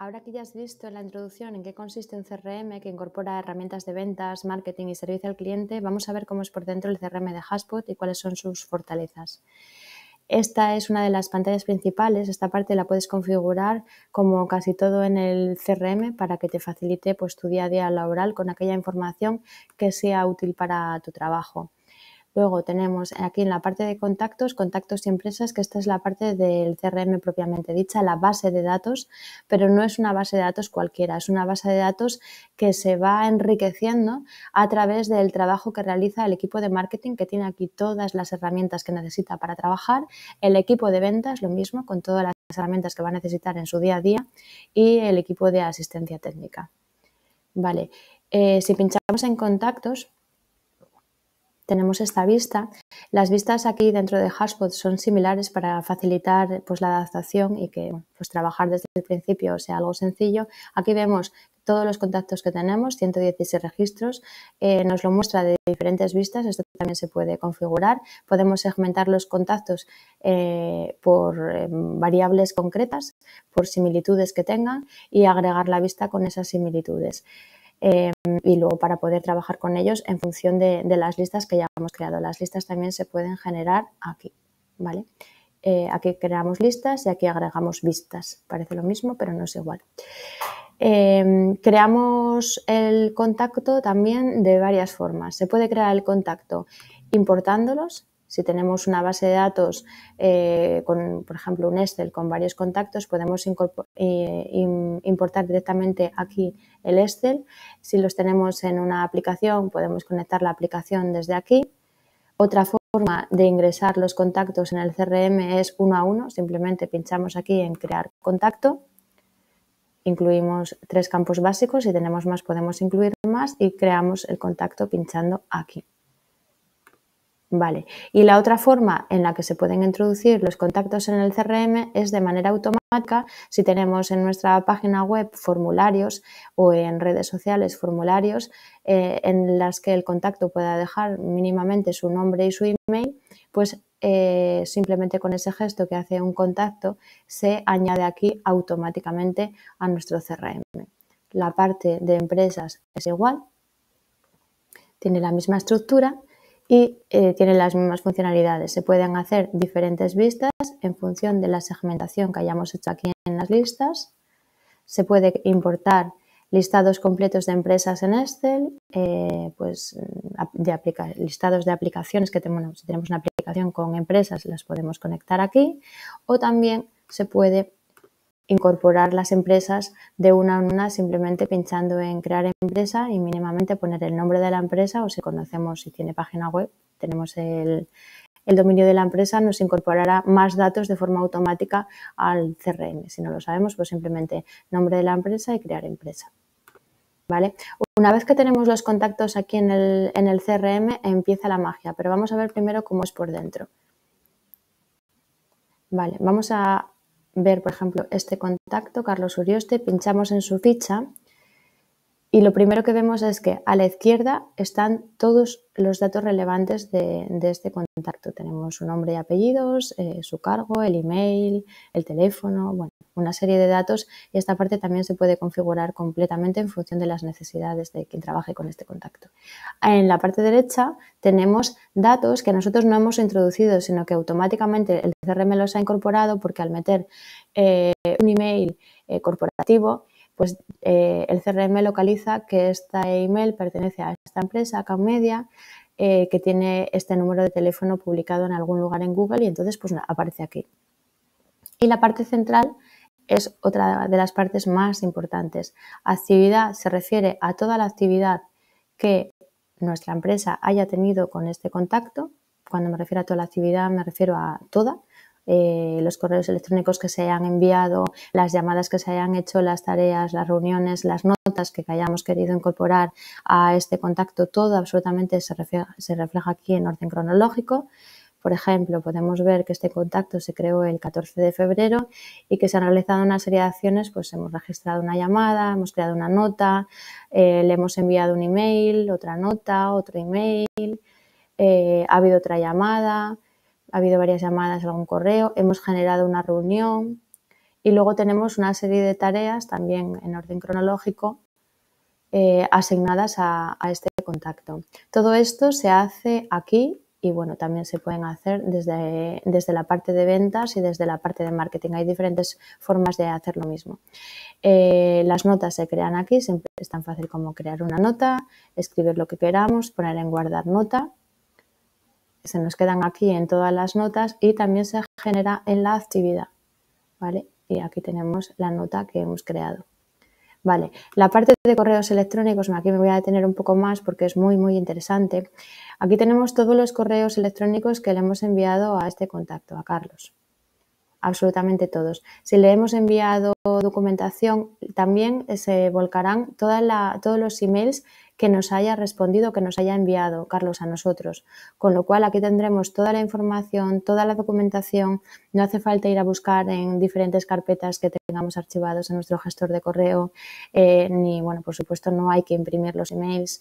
Ahora que ya has visto en la introducción en qué consiste un CRM que incorpora herramientas de ventas, marketing y servicio al cliente, vamos a ver cómo es por dentro el CRM de Hashpot y cuáles son sus fortalezas. Esta es una de las pantallas principales, esta parte la puedes configurar como casi todo en el CRM para que te facilite pues, tu día a día laboral con aquella información que sea útil para tu trabajo. Luego tenemos aquí en la parte de contactos, contactos y empresas, que esta es la parte del CRM propiamente dicha, la base de datos, pero no es una base de datos cualquiera, es una base de datos que se va enriqueciendo a través del trabajo que realiza el equipo de marketing, que tiene aquí todas las herramientas que necesita para trabajar, el equipo de ventas, lo mismo, con todas las herramientas que va a necesitar en su día a día, y el equipo de asistencia técnica. Vale, eh, si pinchamos en contactos, tenemos esta vista. Las vistas aquí dentro de Hashpot son similares para facilitar pues, la adaptación y que pues, trabajar desde el principio sea algo sencillo. Aquí vemos todos los contactos que tenemos, 116 registros, eh, nos lo muestra de diferentes vistas, esto también se puede configurar, podemos segmentar los contactos eh, por eh, variables concretas, por similitudes que tengan y agregar la vista con esas similitudes. Em, y luego para poder trabajar con ellos en función de, las listas que ya hemos creado. Las listas también se pueden generar aquí, ¿vale? Eh, aquí creamos listas y aquí agregamos vistas. Parece lo mismo, pero no es igual. Em, creamos el contacto también de varias formas. Se puede crear el contacto importándolos. Si tenemos una base de datos, eh, con, por ejemplo, un Excel con varios contactos, podemos incorporar eh, importar directamente aquí el Excel. Si los tenemos en una aplicación, podemos conectar la aplicación desde aquí. Otra forma de ingresar los contactos en el CRM es uno a uno. Simplemente pinchamos aquí en crear contacto. Incluimos tres campos básicos. Si tenemos más, podemos incluir más y creamos el contacto pinchando aquí. Vale. Y la otra forma en la que se pueden introducir los contactos en el CRM es de manera automática si tenemos en nuestra página web formularios o en redes sociales formularios eh, en las que el contacto pueda dejar mínimamente su nombre y su email, pues eh, simplemente con ese gesto que hace un contacto se añade aquí automáticamente a nuestro CRM. La parte de empresas es igual, tiene la misma estructura y tiene eh, tienen las mismas funcionalidades. Se pueden hacer diferentes vistas en función de la segmentación que hayamos hecho aquí en las listas. Se puede importar listados completos de empresas en Excel, eh, pues de listados de aplicaciones que tenemos, si tenemos una aplicación con empresas las podemos conectar aquí o también se puede incorporar las empresas de una a una simplemente pinchando en crear empresa y mínimamente poner el nombre de la empresa o si conocemos, si tiene página web, tenemos el, dominio de la empresa, nos incorporará más datos de forma automática al CRM. Si no lo sabemos, pues simplemente nombre de la empresa y crear empresa. ¿Vale? Una vez que tenemos los contactos aquí en el, en el CRM, empieza la magia, pero vamos a ver primero cómo es por dentro. Vale, vamos a ver, por ejemplo, este contacto, Carlos Urioste, pinchamos en su ficha y lo primero que vemos es que a la izquierda están todos los datos relevantes de, este contacto. Tenemos su nombre y apellidos, eh, su cargo, el email, el teléfono, bueno, una serie de datos y esta parte también se puede configurar completamente en función de las necesidades de quien trabaje con este contacto. En la parte derecha tenemos datos que nosotros no hemos introducido, sino que automáticamente el CRM los ha incorporado porque al meter eh, un email eh, corporativo, pues eh, el CRM localiza que esta email pertenece a esta empresa, a media eh, que tiene este número de teléfono publicado en algún lugar en Google y entonces pues aparece aquí. Y la parte central es otra de las partes más importantes. Actividad se refiere a toda la actividad que nuestra empresa haya tenido con este contacto. Cuando me refiero a toda la actividad me refiero a toda. Eh, los correos electrónicos que se hayan enviado, las llamadas que se hayan hecho, las tareas, las reuniones, las notas que hayamos querido incorporar a este contacto, todo absolutamente se refleja, aquí en orden cronológico. Por ejemplo, podemos ver que este contacto se creó el 14 de febrero y que se han realizado una serie de acciones, pues hemos registrado una llamada, hemos creado una nota, eh, le hemos enviado un email, otra nota, otro email, eh, ha habido otra llamada, ha habido varias llamadas, algún correo, hemos generado una reunión y luego tenemos una serie de tareas también en orden cronológico eh, asignadas a, este contacto. Todo esto se hace aquí y bueno, también se pueden hacer desde, desde, la parte de ventas y desde la parte de marketing. Hay diferentes formas de hacer lo mismo. Eh, las notas se crean aquí, siempre es tan fácil como crear una nota, escribir lo que queramos, poner en guardar nota se nos quedan aquí en todas las notas y también se genera en la actividad, ¿vale? Y aquí tenemos la nota que hemos creado. Vale, la parte de correos electrónicos, aquí me voy a detener un poco más porque es muy, muy interesante. Aquí tenemos todos los correos electrónicos que le hemos enviado a este contacto, a Carlos. Absolutamente todos. Si le hemos enviado documentación, también se volcarán todos los emails que nos haya respondido, que nos haya enviado, Carlos, a nosotros. Con lo cual aquí tendremos toda la información, toda la documentación. No hace falta ir a buscar en diferentes carpetas que tengamos archivados en nuestro gestor de correo, eh, ni, bueno, por supuesto, no hay que imprimir los emails.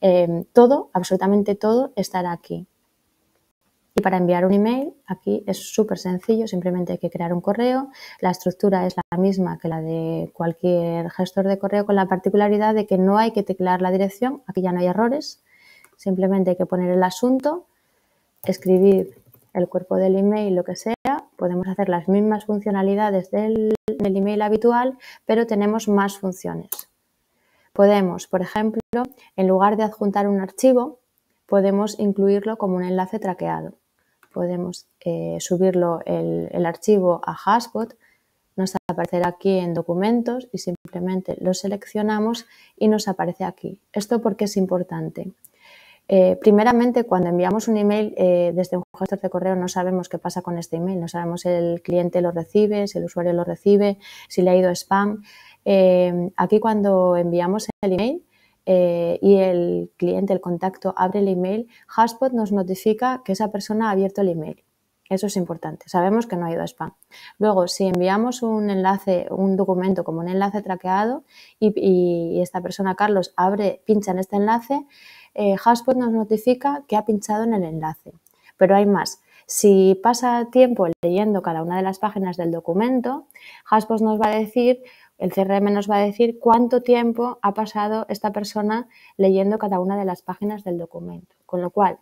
Eh, todo, absolutamente todo, estará aquí. Y para enviar un email, aquí es súper sencillo, simplemente hay que crear un correo. La estructura es la misma que la de cualquier gestor de correo, con la particularidad de que no hay que teclear la dirección, aquí ya no hay errores. Simplemente hay que poner el asunto, escribir el cuerpo del email, lo que sea. Podemos hacer las mismas funcionalidades del, del email habitual, pero tenemos más funciones. Podemos, por ejemplo, en lugar de adjuntar un archivo, podemos incluirlo como un enlace traqueado podemos eh, subirlo el, archivo a Hashbot, nos aparecerá aquí en documentos y simplemente lo seleccionamos y nos aparece aquí. Esto porque es importante. Eh, primeramente, cuando enviamos un email eh, desde un gestor de correo no sabemos qué pasa con este email, no sabemos si el cliente lo recibe, si el usuario lo recibe, si le ha ido spam. aquí cuando enviamos el email eh, y el cliente, el contacto, abre el email, Haspot nos notifica que esa persona ha abierto el email. Eso es importante. Sabemos que no ha ido a spam. Luego, si enviamos un enlace, un documento como un enlace traqueado y, esta persona, Carlos, abre, pincha en este enlace, eh, nos notifica que ha pinchado en el enlace. Pero hay más. Si pasa tiempo leyendo cada una de las páginas del documento, Haspot nos va a decir el CRM nos va a decir cuánto tiempo ha pasado esta persona leyendo cada una de las páginas del documento. Con lo cual,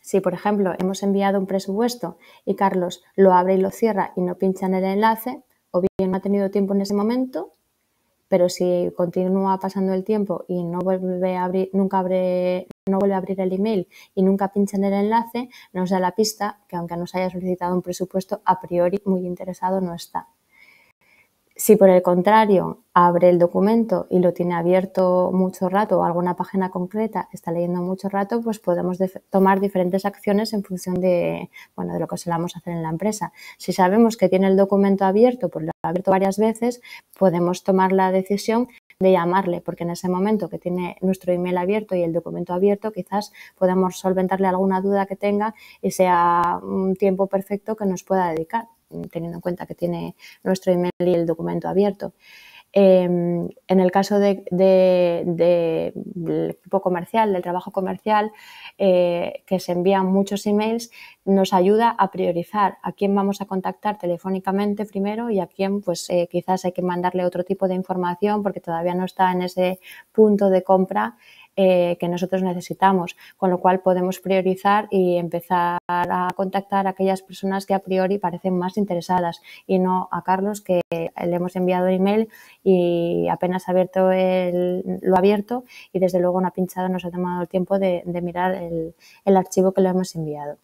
si por ejemplo hemos enviado un presupuesto y Carlos lo abre y lo cierra y no pincha en el enlace, o bien no ha tenido tiempo en ese momento, pero si continúa pasando el tiempo y no vuelve a abrir, nunca abre, no vuelve a abrir el email y nunca pincha en el enlace, nos da la pista que aunque nos haya solicitado un presupuesto, a priori muy interesado no está. Si por el contrario abre el documento y lo tiene abierto mucho rato o alguna página concreta está leyendo mucho rato, pues podemos tomar diferentes acciones en función de, bueno, de lo que solamos hacer en la empresa. Si sabemos que tiene el documento abierto, pues lo ha abierto varias veces, podemos tomar la decisión de llamarle, porque en ese momento que tiene nuestro email abierto y el documento abierto, quizás podamos solventarle alguna duda que tenga y sea un tiempo perfecto que nos pueda dedicar. Mm, teniendo en cuenta que tiene nuestro email y el documento abierto. Em, en el caso de, del equipo comercial, del trabajo comercial, eh, que se envían muchos emails, nos ayuda a priorizar a quién vamos a contactar telefónicamente primero y a quién pues eh, quizás hay que mandarle otro tipo de información porque todavía no está en ese punto de compra eh, que nosotros necesitamos, con lo cual podemos priorizar y empezar a contactar a aquellas personas que a priori parecen más interesadas y no a Carlos que le hemos enviado el email y apenas ha abierto el, lo ha abierto y desde luego no ha pinchado, nos ha tomado el tiempo de, mirar el, archivo que le hemos enviado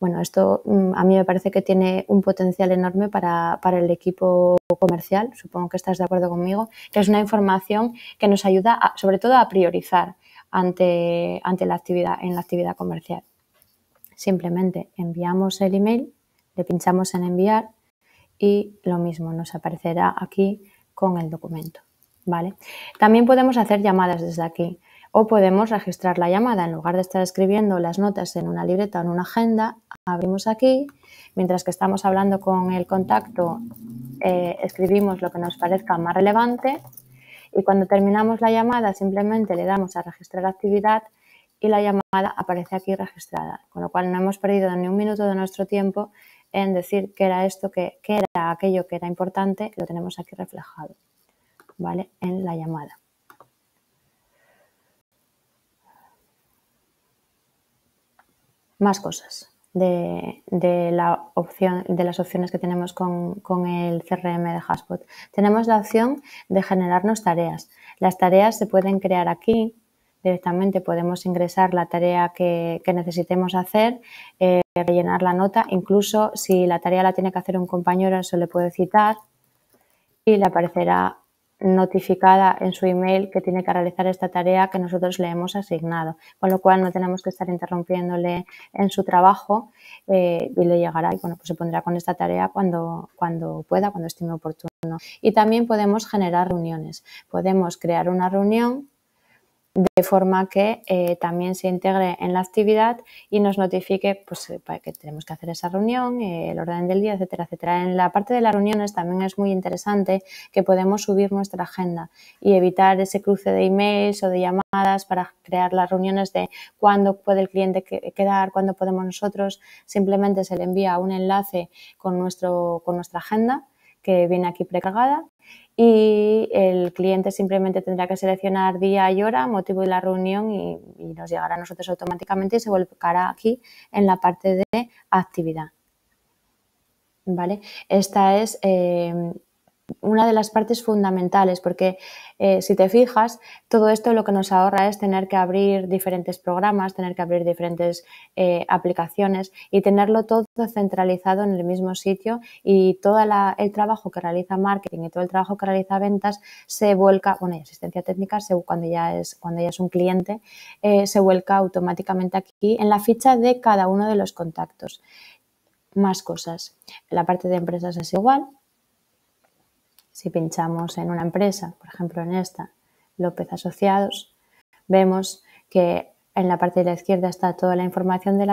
bueno, esto mm, a mí me parece que tiene un potencial enorme para, para, el equipo comercial, supongo que estás de acuerdo conmigo, que es una información que nos ayuda sobre todo a priorizar ante, la actividad, en la actividad comercial. Simplemente enviamos el email, le pinchamos en enviar y lo mismo nos aparecerá aquí con el documento. ¿vale? También podemos hacer llamadas desde aquí o podemos registrar la llamada. En lugar de estar escribiendo las notas en una libreta o en una agenda, abrimos aquí. Mientras que estamos hablando con el contacto, eh, escribimos lo que nos parezca más relevante y cuando terminamos la llamada simplemente le damos a registrar actividad y la llamada aparece aquí registrada, con lo cual no hemos perdido ni un minuto de nuestro tiempo en decir qué era esto, qué, era aquello que era importante, lo tenemos aquí reflejado, ¿vale? En la llamada. Más cosas de, la opción, de las opciones que tenemos con, el CRM de Haspot. Tenemos la opción de generarnos tareas. Las tareas se pueden crear aquí directamente, podemos ingresar la tarea que, necesitemos hacer, eh, rellenar la nota, incluso si la tarea la tiene que hacer un compañero, se le puede citar y le aparecerá notificada en su email que tiene que realizar esta tarea que nosotros le hemos asignado, con lo cual no tenemos que estar interrumpiéndole en su trabajo eh, y le llegará y bueno, pues se pondrá con esta tarea cuando, cuando pueda, cuando estime oportuno. Y también podemos generar reuniones. Podemos crear una reunión de forma que eh, también se integre en la actividad y nos notifique pues, eh, para que tenemos que hacer esa reunión, eh, el orden del día, etcétera, etcétera. En la parte de las reuniones también es muy interesante que podemos subir nuestra agenda y evitar ese cruce de emails o de llamadas para crear las reuniones de cuándo puede el cliente quedar, cuándo podemos nosotros. Simplemente se le envía un enlace con, nuestro, con nuestra agenda que viene aquí precargada y el cliente simplemente tendrá que seleccionar día y hora, motivo de la reunión y, nos llegará a nosotros automáticamente y se volcará aquí en la parte de actividad. ¿Vale? Esta es eh, una de las partes fundamentales, porque eh, si te fijas, todo esto lo que nos ahorra es tener que abrir diferentes programas, tener que abrir diferentes eh, aplicaciones y tenerlo todo centralizado en el mismo sitio y todo el trabajo que realiza marketing y todo el trabajo que realiza ventas se vuelca, bueno, y asistencia técnica se, cuando, ya es, cuando ya es un cliente, eh, se vuelca automáticamente aquí en la ficha de cada uno de los contactos. Más cosas. La parte de empresas es igual, si pinchamos en una empresa, por ejemplo en esta, López Asociados, vemos que en la parte de la izquierda está toda la información de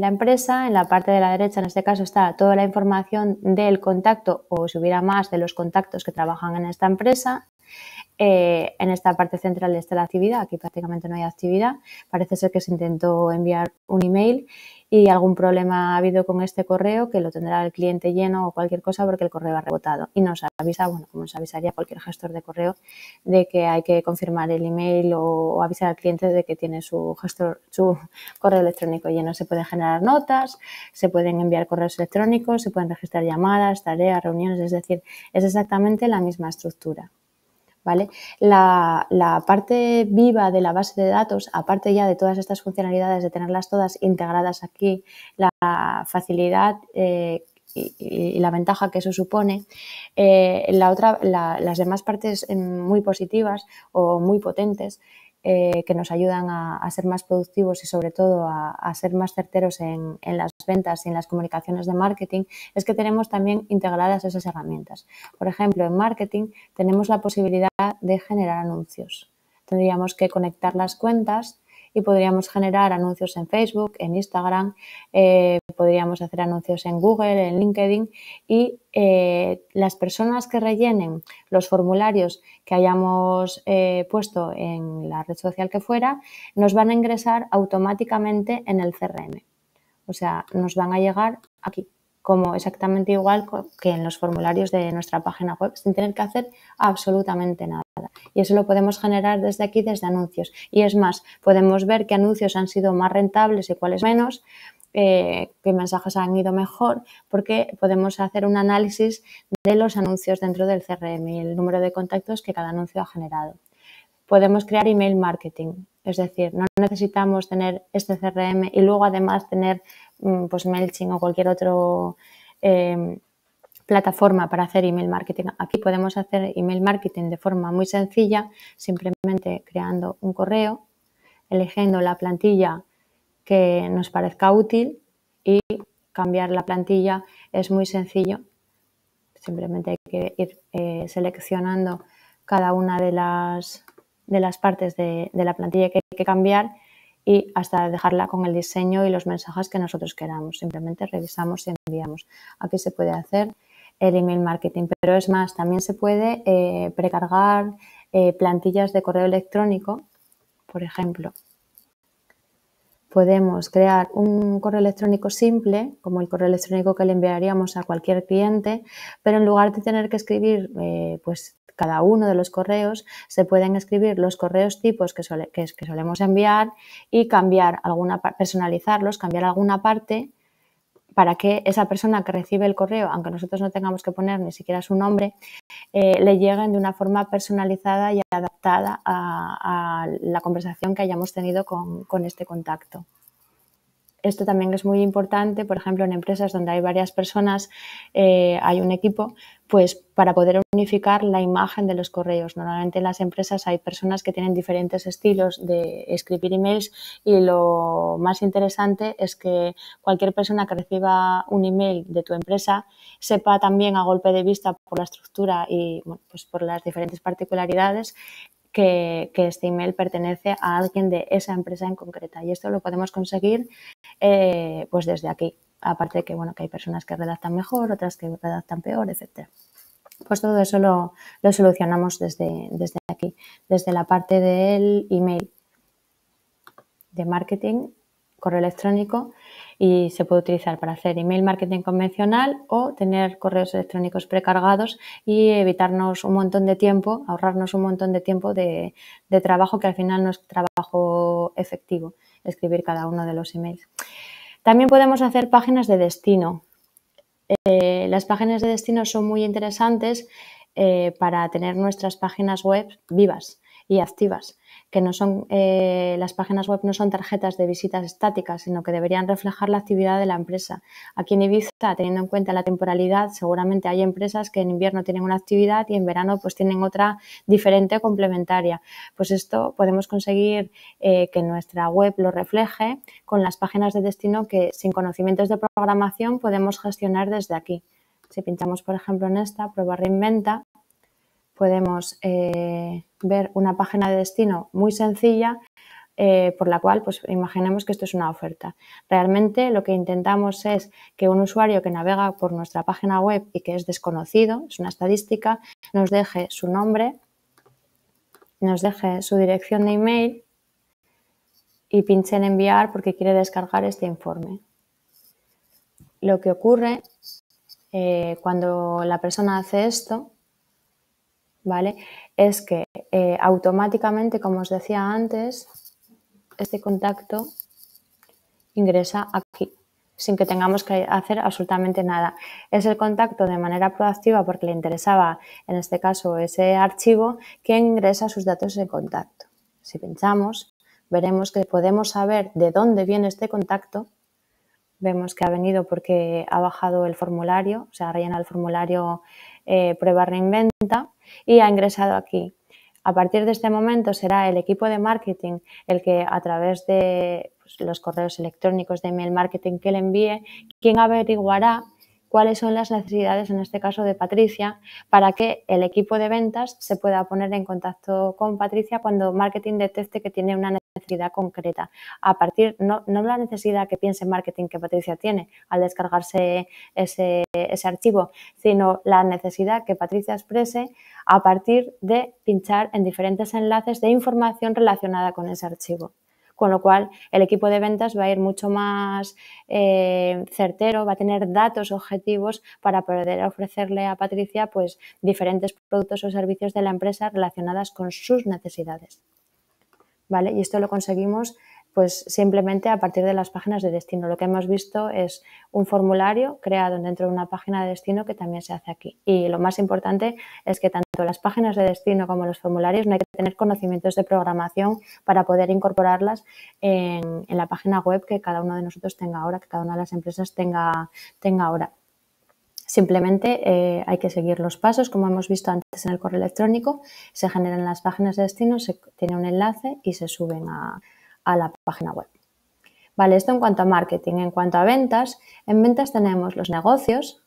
la, empresa, en la parte de la derecha, en este caso, está toda la información del contacto o, si hubiera más, de los contactos que trabajan en esta empresa. Eh, en esta parte central está la actividad, aquí prácticamente no hay actividad. Parece ser que se intentó enviar un email y algún problema ha habido con este correo que lo tendrá el cliente lleno o cualquier cosa porque el correo ha rebotado y nos avisa, bueno, como nos avisaría cualquier gestor de correo de que hay que confirmar el email o, avisar al cliente de que tiene su gestor, su correo electrónico lleno. Se pueden generar notas, se pueden enviar correos electrónicos, se pueden registrar llamadas, tareas, reuniones, es decir, es exactamente la misma estructura. La, parte viva de la base de datos, aparte ya de todas estas funcionalidades, de tenerlas todas integradas aquí, la facilidad eh, y, la ventaja que eso supone, eh, la otra, las demás partes mm, muy positivas o muy potentes eh, que nos ayudan a, ser más productivos y sobre todo a, ser más certeros en, las ventas y en las comunicaciones de marketing, es que tenemos también integradas esas herramientas. Por ejemplo, en marketing tenemos la posibilidad de generar anuncios. Tendríamos que conectar las cuentas y podríamos generar anuncios en Facebook, en Instagram, eh, podríamos hacer anuncios en Google, en LinkedIn y eh, las personas que rellenen los formularios que hayamos eh, puesto en la red social que fuera nos van a ingresar automáticamente en el CRM. O sea, nos van a llegar aquí como exactamente igual que en los formularios de nuestra página web, sin tener que hacer absolutamente nada. Y eso lo podemos generar desde aquí, desde anuncios. Y es más, podemos ver qué anuncios han sido más rentables y cuáles menos, eh, qué mensajes han ido mejor, porque podemos hacer un análisis de los anuncios dentro del CRM y el número de contactos que cada anuncio ha generado. Podemos crear email marketing, es decir, no necesitamos tener este CRM y luego además tener Mm, pues MailChimp o cualquier otra em, plataforma para hacer email marketing. Aquí podemos hacer email marketing de forma muy sencilla, simplemente creando un correo, eligiendo la plantilla que nos parezca útil y cambiar la plantilla es muy sencillo. Simplemente hay que ir eh, seleccionando cada una de las, de las partes de la plantilla que hay que cambiar y hasta dejarla con el diseño y los mensajes que nosotros queramos. Simplemente revisamos y enviamos. Aquí se puede hacer el email marketing, pero es más, también se puede eh, precargar eh, plantillas de correo electrónico, por ejemplo podemos crear un correo electrónico simple, como el correo electrónico que le enviaríamos a cualquier cliente, pero en lugar de tener que escribir eh, pues, cada uno de los correos, se pueden escribir los correos tipos que, solemos enviar y cambiar alguna, personalizarlos, cambiar alguna parte para que esa persona que recibe el correo, aunque nosotros no tengamos que poner ni siquiera su nombre, eh, le lleguen de una forma personalizada y adaptada a, la conversación que hayamos tenido con este contacto. Esto también es muy importante, por ejemplo, en empresas donde hay varias personas, eh, hay un equipo, pues para poder unificar la imagen de los correos. Normalmente en las empresas hay personas que tienen diferentes estilos de escribir emails y lo más interesante es que cualquier persona que reciba un email de tu empresa sepa también a golpe de vista por la estructura y pues por las diferentes particularidades que, este email pertenece a alguien de esa empresa en concreta. Y esto lo podemos conseguir eh, pues desde aquí. Aparte de que, bueno, que hay personas que redactan mejor, otras que redactan peor, etcétera. Pues todo eso lo, solucionamos desde aquí, desde la parte del email de marketing, correo electrónico y se puede utilizar para hacer email marketing convencional o tener correos electrónicos precargados y evitarnos un montón de tiempo, ahorrarnos un montón de tiempo de, trabajo que al final no es trabajo efectivo, escribir cada uno de los emails. También podemos hacer páginas de destino. Eh, las páginas de destino son muy interesantes eh, para tener nuestras páginas web vivas y activas, que no son, eh, las páginas web no son tarjetas de visitas estáticas, sino que deberían reflejar la actividad de la empresa. Aquí en Ibiza, teniendo en cuenta la temporalidad, seguramente hay empresas que en invierno tienen una actividad y en verano pues tienen otra diferente complementaria. Pues esto podemos conseguir eh, que nuestra web lo refleje con las páginas de destino que sin conocimientos de programación podemos gestionar desde aquí. Si pintamos por ejemplo, en esta, prueba reinventa, podemos eh, ver una página de destino muy sencilla eh, por la cual, pues imaginemos que esto es una oferta. Realmente lo que intentamos es que un usuario que navega por nuestra página web y que es desconocido, es una estadística, nos deje su nombre, nos deje su dirección de email y pinche en enviar porque quiere descargar este informe. Lo que ocurre eh, cuando la persona hace esto ¿vale? Es que eh, automáticamente, como os decía antes, este contacto ingresa aquí, sin que tengamos que hacer absolutamente nada. Es el contacto de manera proactiva porque le interesaba, en este caso, ese archivo que ingresa sus datos de contacto. Si pinchamos, veremos que podemos saber de dónde viene este contacto. Vemos que ha venido porque ha bajado el formulario, o sea, rellena el formulario eh, prueba reinventa y ha ingresado aquí. A partir de este momento será el equipo de marketing el que a través de pues, los correos electrónicos de email marketing que le envíe, quien averiguará cuáles son las necesidades, en este caso de Patricia, para que el equipo de ventas se pueda poner en contacto con Patricia cuando marketing detecte que tiene una necesidad concreta. A partir, no, la necesidad que piense en marketing que Patricia tiene al descargarse ese, archivo, sino la necesidad que Patricia exprese a partir de pinchar en diferentes enlaces de información relacionada con ese archivo con lo cual el equipo de ventas va a ir mucho más eh, certero, va a tener datos objetivos para poder ofrecerle a Patricia pues diferentes productos o servicios de la empresa relacionadas con sus necesidades. Y esto lo conseguimos pues simplemente a partir de las páginas de destino. Lo que hemos visto es un formulario creado dentro de una página de destino que también se hace aquí. Y lo más importante es que tanto las páginas de destino como los formularios no hay que tener conocimientos de programación para poder incorporarlas en, en la página web que cada uno de nosotros tenga ahora, que cada una de las empresas tenga, tenga ahora. Simplemente eh, hay que seguir los pasos, como hemos visto antes en el correo electrónico, se generan las páginas de destino, se tiene un enlace y se suben a, la página web. Vale, esto en cuanto a marketing. En cuanto a ventas, en ventas tenemos los negocios,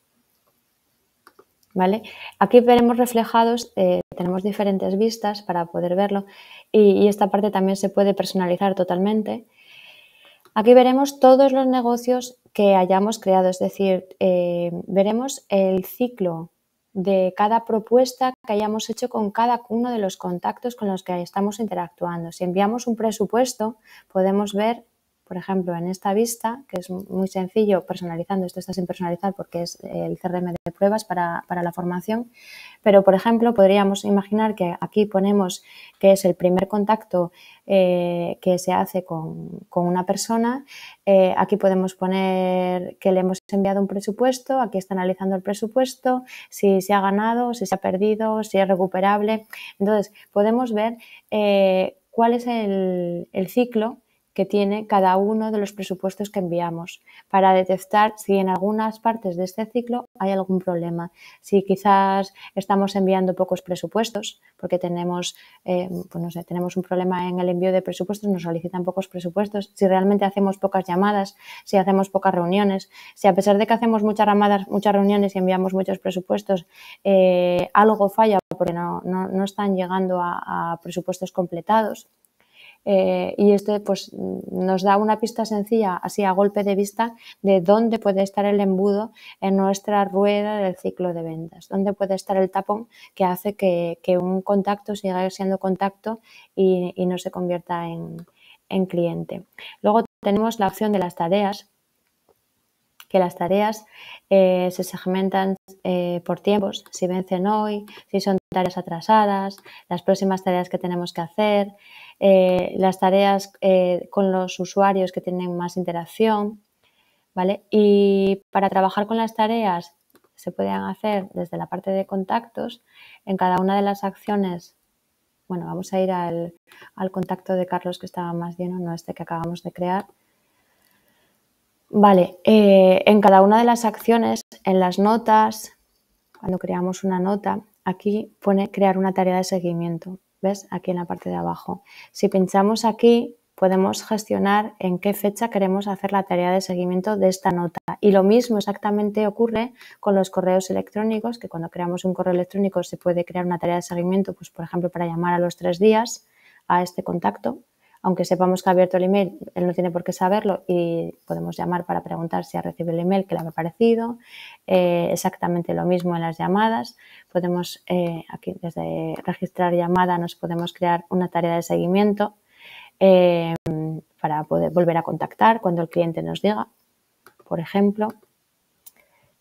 ¿vale? Aquí veremos reflejados, eh, tenemos diferentes vistas para poder verlo y esta parte también se puede personalizar totalmente. Aquí veremos todos los negocios que hayamos creado, es decir, eh, veremos el ciclo de cada propuesta que hayamos hecho con cada uno de los contactos con los que estamos interactuando. Si enviamos un presupuesto, podemos ver por ejemplo, en esta vista, que es muy sencillo, personalizando, esto está sin personalizar porque es el CRM de pruebas para, la formación, pero, por ejemplo, podríamos imaginar que aquí ponemos que es el primer contacto eh, que se hace con, una persona, eh, aquí podemos poner que le hemos enviado un presupuesto, aquí está analizando el presupuesto, si se ha ganado, si se ha perdido, si es recuperable. Entonces, podemos ver eh, cuál es el ciclo que tiene cada uno de los presupuestos que enviamos para detectar si en algunas partes de este ciclo hay algún problema. Si quizás estamos enviando pocos presupuestos porque tenemos, eh, pues no sé, tenemos un problema en el envío de presupuestos, nos solicitan pocos presupuestos. Si realmente hacemos pocas llamadas, si hacemos pocas reuniones, si a pesar de que hacemos muchas llamadas, muchas reuniones y enviamos muchos presupuestos, eh, algo falla porque no, están llegando a presupuestos completados. Eh, y esto pues, nos da una pista sencilla, así a golpe de vista, de dónde puede estar el embudo en nuestra rueda del ciclo de ventas, dónde puede estar el tapón que hace que, un contacto siga siendo contacto y, no se convierta en, cliente. Luego tenemos la opción de las tareas, que las tareas eh, se segmentan eh, por tiempos, si vencen hoy, si son tareas atrasadas, las próximas tareas que tenemos que hacer, eh, las tareas eh, con los usuarios que tienen más interacción, ¿vale? Y para trabajar con las tareas se pueden hacer desde la parte de contactos, en cada una de las acciones, bueno, vamos a ir al, contacto de Carlos que estaba más lleno, no este que acabamos de crear. Vale, eh, en cada una de las acciones, en las notas, cuando creamos una nota, aquí pone crear una tarea de seguimiento. ¿Ves? Aquí en la parte de abajo. Si pinchamos aquí, podemos gestionar en qué fecha queremos hacer la tarea de seguimiento de esta nota. Y lo mismo exactamente ocurre con los correos electrónicos, que cuando creamos un correo electrónico se puede crear una tarea de seguimiento, pues por ejemplo, para llamar a los tres días a este contacto aunque sepamos que ha abierto el email, él no tiene por qué saberlo y podemos llamar para preguntar si ha recibido el email, que le ha parecido. Eh, exactamente lo mismo en las llamadas. Podemos, eh, aquí desde registrar llamada, nos podemos crear una tarea de seguimiento eh, para poder volver a contactar cuando el cliente nos diga, por ejemplo.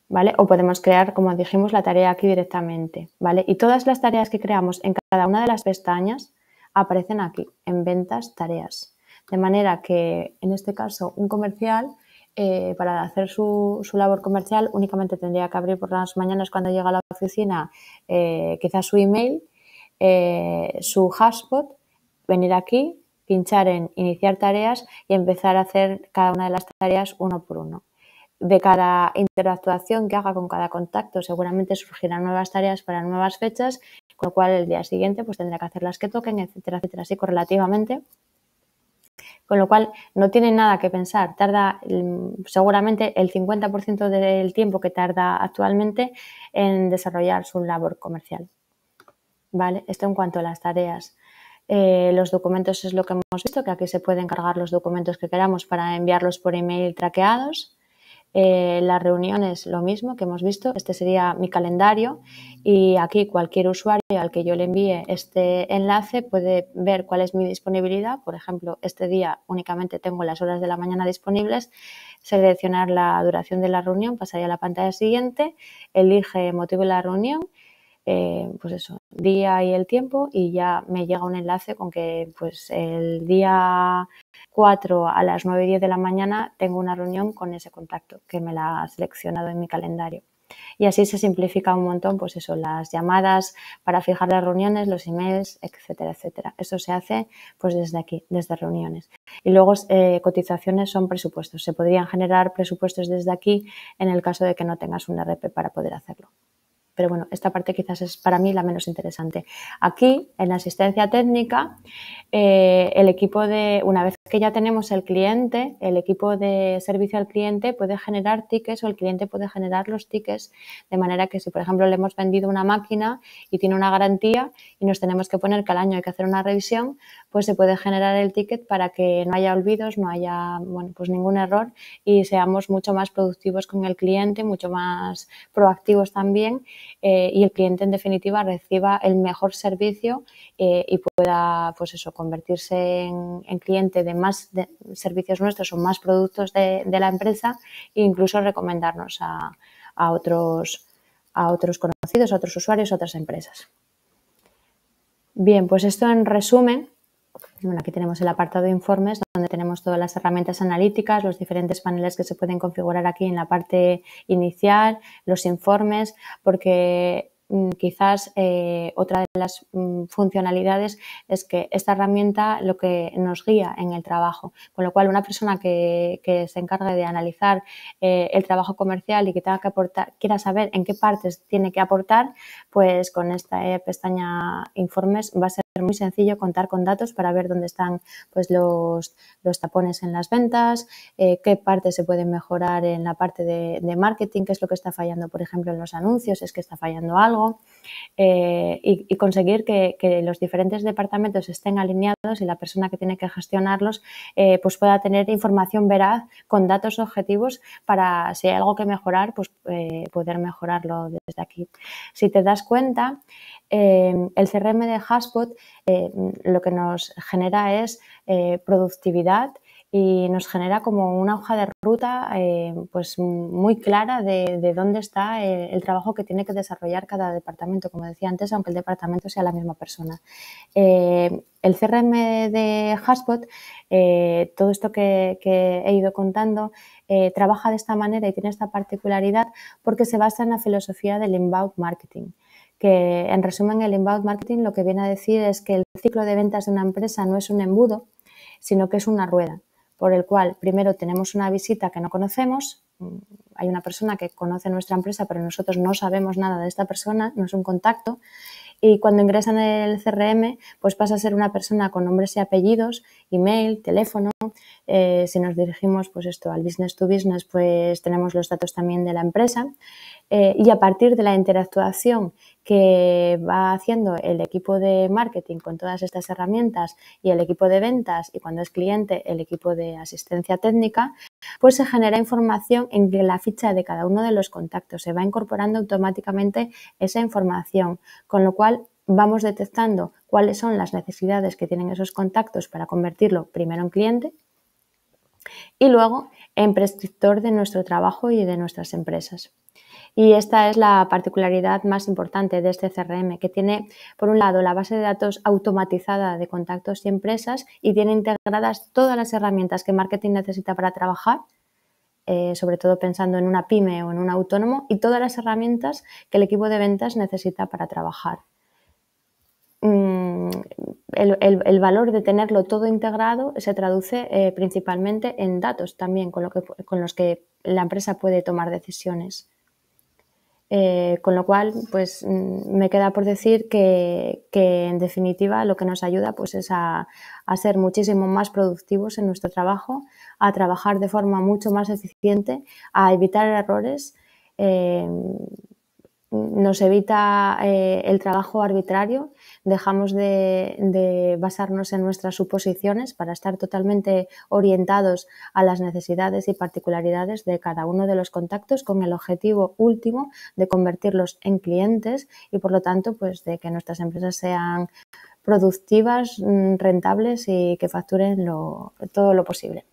¿Vale? O podemos crear, como dijimos, la tarea aquí directamente, ¿vale? Y todas las tareas que creamos en cada una de las pestañas aparecen aquí, en ventas, tareas. De manera que, en este caso, un comercial, eh, para hacer su, labor comercial, únicamente tendría que abrir por las mañanas cuando llega a la oficina, eh, quizás su email, eh, su hashbot, venir aquí, pinchar en iniciar tareas y empezar a hacer cada una de las tareas uno por uno. De cada interactuación que haga con cada contacto, seguramente surgirán nuevas tareas para nuevas fechas con lo cual el día siguiente pues tendrá que hacer las que toquen, etcétera, etcétera, así correlativamente. Con lo cual no tiene nada que pensar, tarda mm, seguramente el 50% del tiempo que tarda actualmente en desarrollar su labor comercial. ¿Vale? Esto en cuanto a las tareas. Eh, los documentos es lo que hemos visto, que aquí se pueden cargar los documentos que queramos para enviarlos por email traqueados. Eh, la reunión es lo mismo que hemos visto, este sería mi calendario y aquí cualquier usuario al que yo le envíe este enlace puede ver cuál es mi disponibilidad. Por ejemplo, este día únicamente tengo las horas de la mañana disponibles, seleccionar la duración de la reunión, pasaría a la pantalla siguiente, elige motivo de la reunión eh, pues eso, día y el tiempo y ya me llega un enlace con que pues el día 4 a las 9 y 10 de la mañana tengo una reunión con ese contacto que me la ha seleccionado en mi calendario. Y así se simplifica un montón, pues eso, las llamadas para fijar las reuniones, los emails, etcétera, etcétera. Eso se hace pues desde aquí, desde reuniones. Y luego eh, cotizaciones son presupuestos. Se podrían generar presupuestos desde aquí en el caso de que no tengas un RP para poder hacerlo. Pero bueno, esta parte quizás es para mí la menos interesante. Aquí, en la asistencia técnica, eh, el equipo de, una vez que ya tenemos el cliente, el equipo de servicio al cliente puede generar tickets o el cliente puede generar los tickets de manera que si, por ejemplo, le hemos vendido una máquina y tiene una garantía y nos tenemos que poner que al año hay que hacer una revisión, pues se puede generar el ticket para que no haya olvidos, no haya, bueno, pues ningún error y seamos mucho más productivos con el cliente, mucho más proactivos también eh, y el cliente, en definitiva, reciba el mejor servicio eh, y pueda, pues eso, convertirse en, en cliente de más servicios nuestros o más productos de, la empresa e incluso recomendarnos a, otros, a otros conocidos, a otros usuarios, a otras empresas. Bien, pues esto en resumen, aquí tenemos el apartado de informes donde tenemos todas las herramientas analíticas, los diferentes paneles que se pueden configurar aquí en la parte inicial, los informes, porque Mm, quizás eh, otra de las mm, funcionalidades es que esta herramienta lo que nos guía en el trabajo, con lo cual una persona que, se encargue de analizar eh, el trabajo comercial y que tenga que aportar, quiera saber en qué partes tiene que aportar, pues con esta eh, pestaña informes va a ser es muy sencillo contar con datos para ver dónde están pues, los, tapones en las ventas, eh, qué parte se puede mejorar en la parte de, marketing, qué es lo que está fallando, por ejemplo, en los anuncios, es que está fallando algo, eh, y, conseguir que, los diferentes departamentos estén alineados y la persona que tiene que gestionarlos eh, pues pueda tener información veraz con datos objetivos para, si hay algo que mejorar, pues poder mejorarlo desde aquí. Si te das cuenta, el CRM de Haspot eh, lo que nos genera es eh, productividad y nos genera como una hoja de ruta eh, pues muy clara de, dónde está el trabajo que tiene que desarrollar cada departamento, como decía antes, aunque el departamento sea la misma persona. el CRM de Haspot, todo esto que, que, he ido contando, trabaja de esta manera y tiene esta particularidad porque se basa en la filosofía del inbound marketing que en resumen el inbound marketing lo que viene a decir es que el ciclo de ventas de una empresa no es un embudo, sino que es una rueda, por el cual primero tenemos una visita que no conocemos, hay una persona que conoce nuestra empresa, pero nosotros no sabemos nada de esta persona, no es un contacto, y cuando ingresan en el CRM, pues pasa a ser una persona con nombres y apellidos, email, teléfono. Eh, si nos dirigimos, pues esto, al business to business, pues tenemos los datos también de la empresa. Eh, y a partir de la interactuación que va haciendo el equipo de marketing con todas estas herramientas y el equipo de ventas y cuando es cliente el equipo de asistencia técnica, pues se genera información en que la ficha de cada uno de los contactos se va incorporando automáticamente esa información, con lo cual vamos detectando cuáles son las necesidades que tienen esos contactos para convertirlo primero en cliente y luego en prescriptor de nuestro trabajo y de nuestras empresas. Y esta es la particularidad más importante de este CRM, que tiene, por un lado, la base de datos automatizada de contactos y empresas y tiene integradas todas las herramientas que marketing necesita para trabajar, eh, sobre todo pensando en una pyme o en un autónomo, y todas las herramientas que el equipo de ventas necesita para trabajar. Mm, el, valor de tenerlo todo integrado se traduce eh, principalmente en datos también, con los que la empresa puede tomar decisiones. Eh, con lo cual, pues mm, me queda por decir que, en definitiva lo que nos ayuda pues, es a, ser muchísimo más productivos en nuestro trabajo, a trabajar de forma mucho más eficiente, a evitar errores. Eh, nos evita eh, el trabajo arbitrario, dejamos de, basarnos en nuestras suposiciones para estar totalmente orientados a las necesidades y particularidades de cada uno de los contactos con el objetivo último de convertirlos en clientes y por lo tanto pues de que nuestras empresas sean productivas, mm, rentables y que facturen todo lo posible.